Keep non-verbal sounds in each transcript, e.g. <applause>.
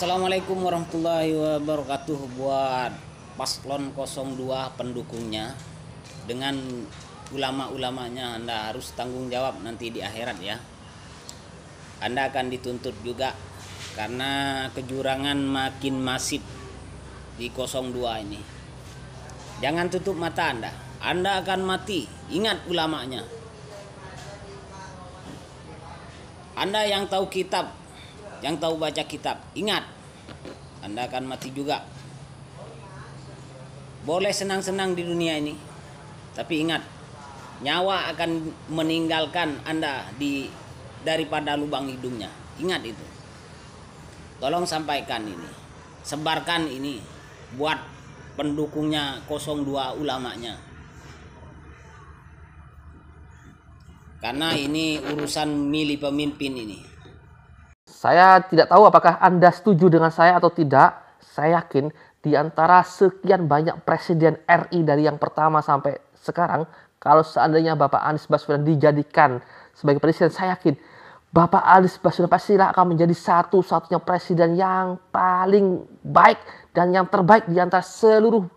Assalamualaikum warahmatullahi wabarakatuh buat paslon 02 pendukungnya dengan ulama-ulamanya Anda harus tanggung jawab nanti di akhirat ya. Anda akan dituntut juga karena kecurangan makin masif di 02 ini. Jangan tutup mata Anda. Anda akan mati. Ingat ulamanya. Anda yang tahu kitab yang tahu baca kitab ingat anda akan mati juga boleh senang-senang di dunia ini tapi ingat nyawa akan meninggalkan anda di daripada lubang hidungnya ingat itu tolong sampaikan ini sebarkan ini buat pendukungnya 02 ulamanya karena ini urusan milih pemimpin ini saya tidak tahu apakah Anda setuju dengan saya atau tidak. Saya yakin di antara sekian banyak presiden RI dari yang pertama sampai sekarang, kalau seandainya Bapak Anies Baswedan dijadikan sebagai presiden, saya yakin Bapak Anies Baswedan pastilah akan menjadi satu-satunya presiden yang paling baik dan yang terbaik di antara seluruh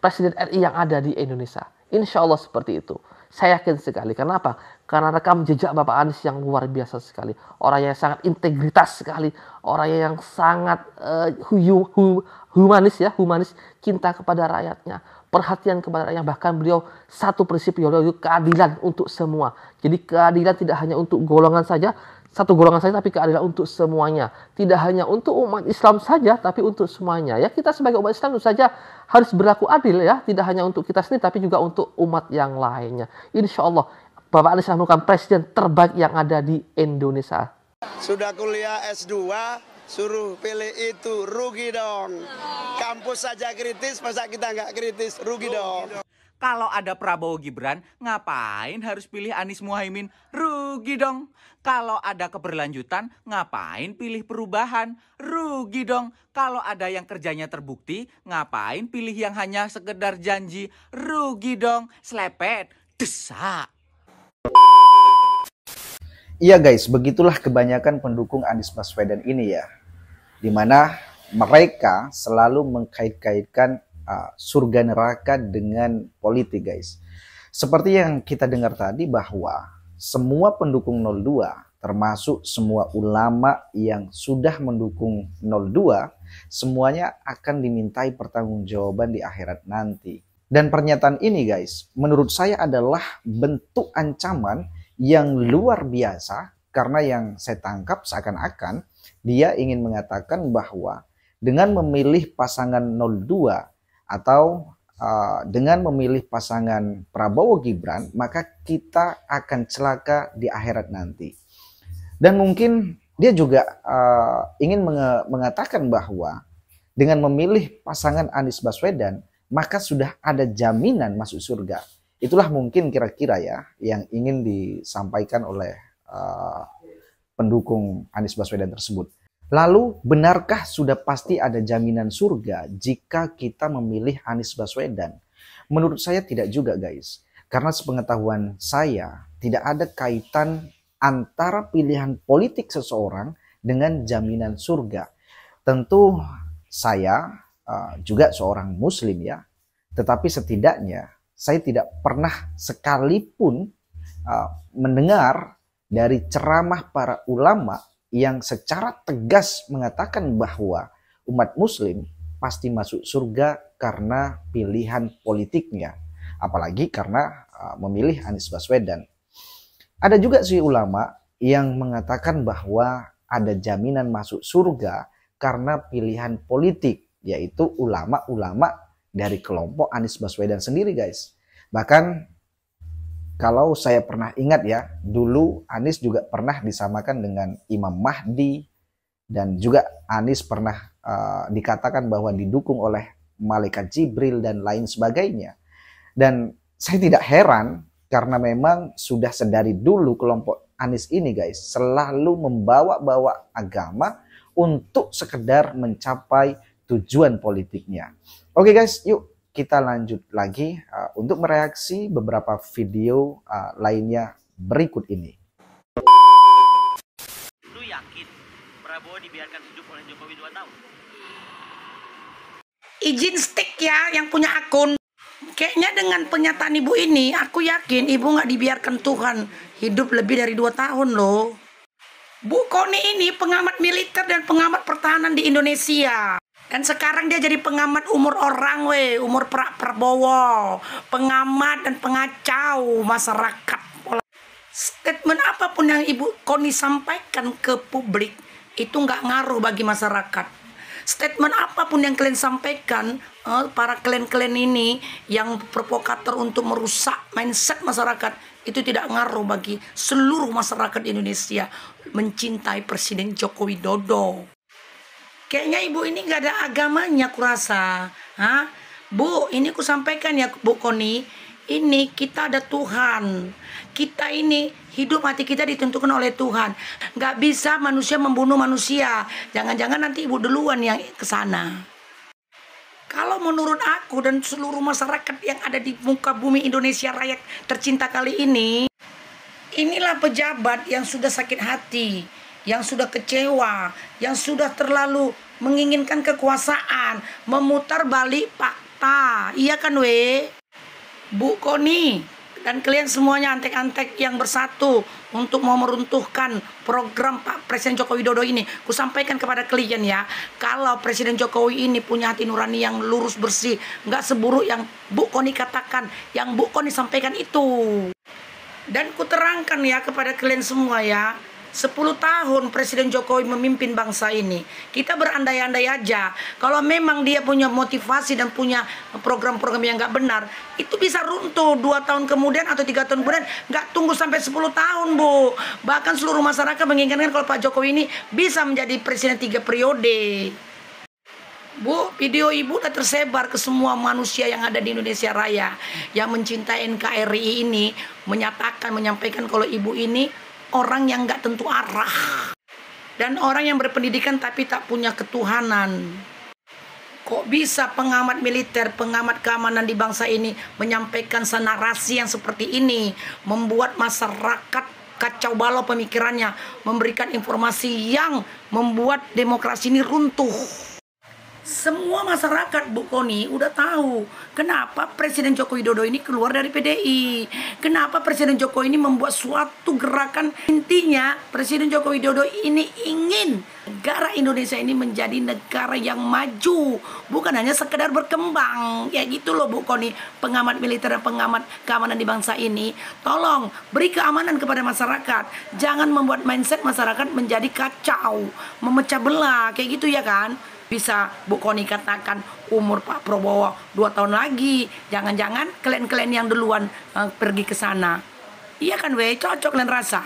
presiden RI yang ada di Indonesia. Insya Allah seperti itu. Saya yakin sekali. Kenapa? karena rekam jejak Bapak Anies yang luar biasa sekali. Orang yang sangat integritas sekali, orang yang sangat uh, eh, hu, hu, humanis ya, humanis, cinta kepada rakyatnya, perhatian kepada rakyat. Bahkan beliau satu prinsip yaudah itu keadilan untuk semua. Jadi keadilan tidak hanya untuk golongan saja, satu golongan saja tapi keadilan untuk semuanya. Tidak hanya untuk umat Islam saja tapi untuk semuanya. Ya kita sebagai umat Islam itu saja harus berlaku adil ya, tidak hanya untuk kita sendiri tapi juga untuk umat yang lainnya. Insya Allah Bapak Anies merupakan presiden terbaik yang ada di Indonesia. Sudah kuliah S2, suruh pilih itu, rugi dong. Kampus saja kritis, masa kita nggak kritis, rugi dong. Kalau ada Prabowo Gibran, ngapain harus pilih Anies Muhaimin? Rugi dong. Kalau ada keberlanjutan, ngapain pilih perubahan? Rugi dong. Kalau ada yang kerjanya terbukti, ngapain pilih yang hanya sekedar janji? Rugi dong. Slepet, desak. Iya guys, begitulah kebanyakan pendukung Anies Baswedan ini ya. Dimana mereka selalu mengkait-kaitkan uh, surga neraka dengan politik guys. Seperti yang kita dengar tadi bahwa semua pendukung 02 termasuk semua ulama yang sudah mendukung 02 semuanya akan dimintai pertanggungjawaban di akhirat nanti. Dan pernyataan ini guys, menurut saya adalah bentuk ancaman yang luar biasa karena yang saya tangkap seakan-akan dia ingin mengatakan bahwa dengan memilih pasangan 02 atau uh, dengan memilih pasangan Prabowo Gibran, maka kita akan celaka di akhirat nanti. Dan mungkin dia juga uh, ingin mengatakan bahwa dengan memilih pasangan Anies Baswedan, maka sudah ada jaminan masuk surga. Itulah mungkin kira-kira ya yang ingin disampaikan oleh uh, pendukung Anies Baswedan tersebut. Lalu, benarkah sudah pasti ada jaminan surga jika kita memilih Anies Baswedan? Menurut saya tidak juga, guys. Karena sepengetahuan saya, tidak ada kaitan antara pilihan politik seseorang dengan jaminan surga. Tentu saya uh, juga seorang muslim ya, tetapi setidaknya saya tidak pernah sekalipun uh, mendengar dari ceramah para ulama yang secara tegas mengatakan bahwa umat muslim pasti masuk surga karena pilihan politiknya apalagi karena uh, memilih Anies Baswedan. Ada juga si ulama yang mengatakan bahwa ada jaminan masuk surga karena pilihan politik yaitu ulama-ulama dari kelompok Anies Baswedan sendiri guys. Bahkan kalau saya pernah ingat ya, dulu Anies juga pernah disamakan dengan Imam Mahdi dan juga Anies pernah uh, dikatakan bahwa didukung oleh malaikat Jibril dan lain sebagainya. Dan saya tidak heran karena memang sudah sedari dulu kelompok Anies ini guys selalu membawa-bawa agama untuk sekedar mencapai tujuan politiknya. Oke okay guys, yuk kita lanjut lagi uh, untuk mereaksi beberapa video uh, lainnya berikut ini. Lu yakin Prabowo dibiarkan hidup oleh Jokowi 2 tahun? Izin stick ya yang punya akun. Kayaknya dengan pernyataan ibu ini, aku yakin ibu nggak dibiarkan Tuhan hidup lebih dari 2 tahun loh. Bu Koni ini pengamat militer dan pengamat pertahanan di Indonesia. Dan sekarang dia jadi pengamat umur orang we, umur Pak Prabowo, pengamat dan pengacau masyarakat. Statement apapun yang Ibu Koni sampaikan ke publik itu nggak ngaruh bagi masyarakat statement apapun yang kalian sampaikan eh, para klien-klien ini yang provokator untuk merusak mindset masyarakat itu tidak ngaruh bagi seluruh masyarakat Indonesia mencintai Presiden Joko Widodo. Kayaknya ibu ini nggak ada agamanya kurasa. Hah? Bu, ini ku sampaikan ya Bu Koni, ini kita ada Tuhan. Kita ini hidup mati kita ditentukan oleh Tuhan. Nggak bisa manusia membunuh manusia. Jangan-jangan nanti ibu duluan yang ke sana. Kalau menurut aku dan seluruh masyarakat yang ada di muka bumi Indonesia Raya tercinta kali ini, inilah pejabat yang sudah sakit hati yang sudah kecewa, yang sudah terlalu menginginkan kekuasaan, memutar balik fakta. Iya kan, we? Bu Koni dan kalian semuanya antek-antek yang bersatu untuk mau meruntuhkan program Pak Presiden Joko Widodo ini. Ku sampaikan kepada kalian ya, kalau Presiden Jokowi ini punya hati nurani yang lurus bersih, nggak seburuk yang Bu Koni katakan, yang Bu Koni sampaikan itu. Dan ku terangkan ya kepada kalian semua ya, 10 tahun Presiden Jokowi memimpin bangsa ini. Kita berandai-andai aja. Kalau memang dia punya motivasi dan punya program-program yang gak benar, itu bisa runtuh dua tahun kemudian atau tiga tahun kemudian. Gak tunggu sampai 10 tahun, Bu. Bahkan seluruh masyarakat menginginkan kalau Pak Jokowi ini bisa menjadi Presiden tiga periode. Bu, video ibu udah tersebar ke semua manusia yang ada di Indonesia Raya yang mencintai NKRI ini menyatakan menyampaikan kalau ibu ini orang yang nggak tentu arah dan orang yang berpendidikan tapi tak punya ketuhanan. Kok bisa pengamat militer, pengamat keamanan di bangsa ini menyampaikan narasi yang seperti ini, membuat masyarakat kacau balau pemikirannya, memberikan informasi yang membuat demokrasi ini runtuh semua masyarakat Bu Koni udah tahu kenapa Presiden Joko Widodo ini keluar dari PDI. Kenapa Presiden Joko ini membuat suatu gerakan intinya Presiden Joko Widodo ini ingin negara Indonesia ini menjadi negara yang maju, bukan hanya sekedar berkembang. Ya gitu loh Bu Koni, pengamat militer dan pengamat keamanan di bangsa ini. Tolong beri keamanan kepada masyarakat. Jangan membuat mindset masyarakat menjadi kacau, memecah belah kayak gitu ya kan bisa Bu Koni katakan umur Pak Prabowo dua tahun lagi. Jangan-jangan kalian-kalian yang duluan uh, pergi ke sana. Iya kan weh, cocok dan rasa.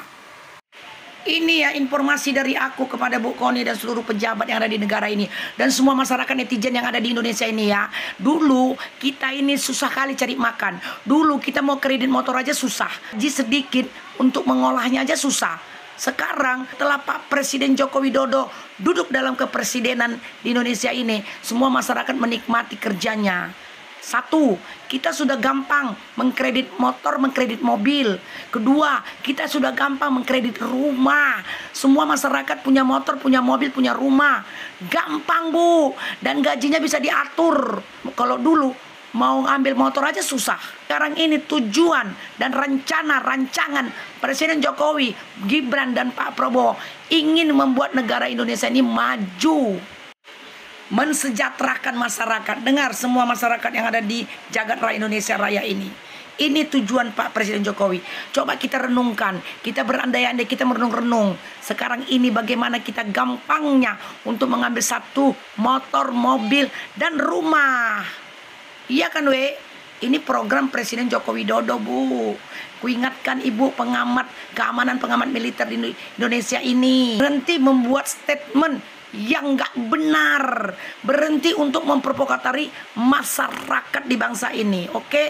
Ini ya informasi dari aku kepada Bu Koni dan seluruh pejabat yang ada di negara ini dan semua masyarakat netizen yang ada di Indonesia ini ya. Dulu kita ini susah kali cari makan. Dulu kita mau kredit motor aja susah. jis sedikit untuk mengolahnya aja susah. Sekarang telah Pak Presiden Joko Widodo duduk dalam kepresidenan di Indonesia ini, semua masyarakat menikmati kerjanya. Satu, kita sudah gampang mengkredit motor, mengkredit mobil. Kedua, kita sudah gampang mengkredit rumah. Semua masyarakat punya motor, punya mobil, punya rumah. Gampang, Bu. Dan gajinya bisa diatur. Kalau dulu mau ngambil motor aja susah. Sekarang ini tujuan dan rencana rancangan Presiden Jokowi, Gibran dan Pak Prabowo ingin membuat negara Indonesia ini maju. Mensejahterakan masyarakat. Dengar semua masyarakat yang ada di jagat raya Indonesia raya ini. Ini tujuan Pak Presiden Jokowi. Coba kita renungkan, kita berandai-andai, kita merenung-renung. Sekarang ini bagaimana kita gampangnya untuk mengambil satu motor, mobil, dan rumah. Iya kan we? Ini program Presiden Joko Widodo, Bu. Kuingatkan Ibu pengamat keamanan pengamat militer di Indonesia ini. Berhenti membuat statement yang nggak benar. Berhenti untuk memprovokatari masyarakat di bangsa ini, oke? Okay?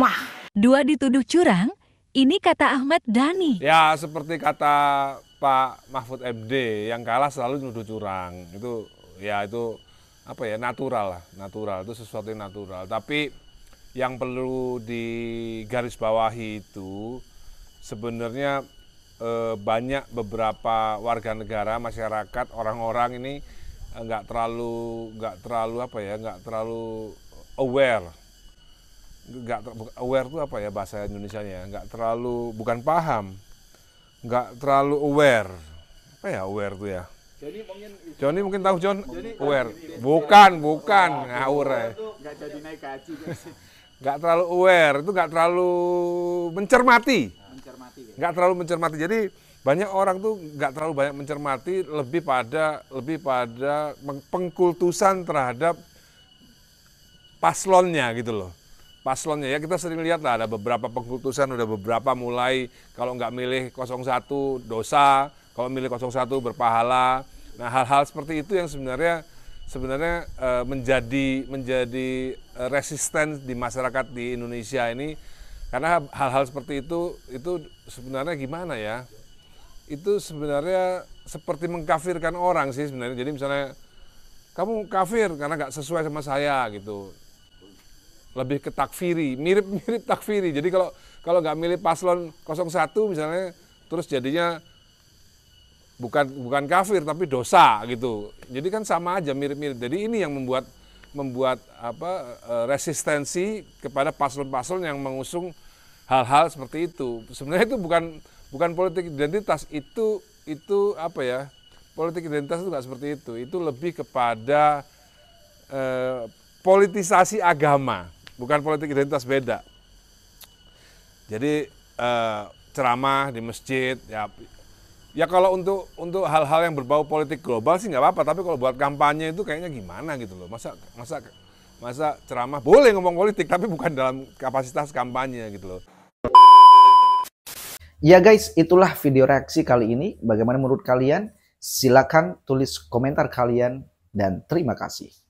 Mah. Dua dituduh curang, ini kata Ahmad Dhani. Ya, seperti kata Pak Mahfud MD, yang kalah selalu nuduh curang. Itu ya itu apa ya natural lah natural itu sesuatu yang natural tapi yang perlu digarisbawahi itu sebenarnya e, banyak beberapa warga negara masyarakat orang-orang ini eh, nggak terlalu nggak terlalu apa ya nggak terlalu aware nggak aware itu apa ya bahasa Indonesia nya ya? nggak terlalu bukan paham nggak terlalu aware apa ya aware tuh ya Joni mungkin Joni mungkin tahu John aware. Bukan, bukan ngawur ya. Enggak jadi naik haji Enggak <laughs> terlalu aware, itu nggak terlalu mencermati. nggak terlalu mencermati. Jadi banyak orang tuh nggak terlalu banyak mencermati lebih pada lebih pada pengkultusan terhadap paslonnya gitu loh paslonnya ya kita sering lihat lah ada beberapa pengkultusan udah beberapa mulai kalau nggak milih 01 dosa kalau milih 01 berpahala. Nah, hal-hal seperti itu yang sebenarnya sebenarnya e, menjadi menjadi eh, resisten di masyarakat di Indonesia ini karena hal-hal seperti itu itu sebenarnya gimana ya? Itu sebenarnya seperti mengkafirkan orang sih sebenarnya. Jadi misalnya kamu kafir karena nggak sesuai sama saya gitu lebih ke takfiri, mirip-mirip takfiri. Jadi kalau kalau nggak milih paslon 01 misalnya, terus jadinya bukan bukan kafir tapi dosa gitu. Jadi kan sama aja mirip-mirip. Jadi ini yang membuat membuat apa e, resistensi kepada paslon-paslon yang mengusung hal-hal seperti itu. Sebenarnya itu bukan bukan politik identitas itu itu apa ya? Politik identitas itu nggak seperti itu. Itu lebih kepada eh, politisasi agama, bukan politik identitas beda. Jadi eh, ceramah di masjid ya Ya kalau untuk untuk hal-hal yang berbau politik global sih nggak apa-apa, tapi kalau buat kampanye itu kayaknya gimana gitu loh. Masa masa masa ceramah boleh ngomong politik tapi bukan dalam kapasitas kampanye gitu loh. Ya guys, itulah video reaksi kali ini. Bagaimana menurut kalian? Silakan tulis komentar kalian dan terima kasih.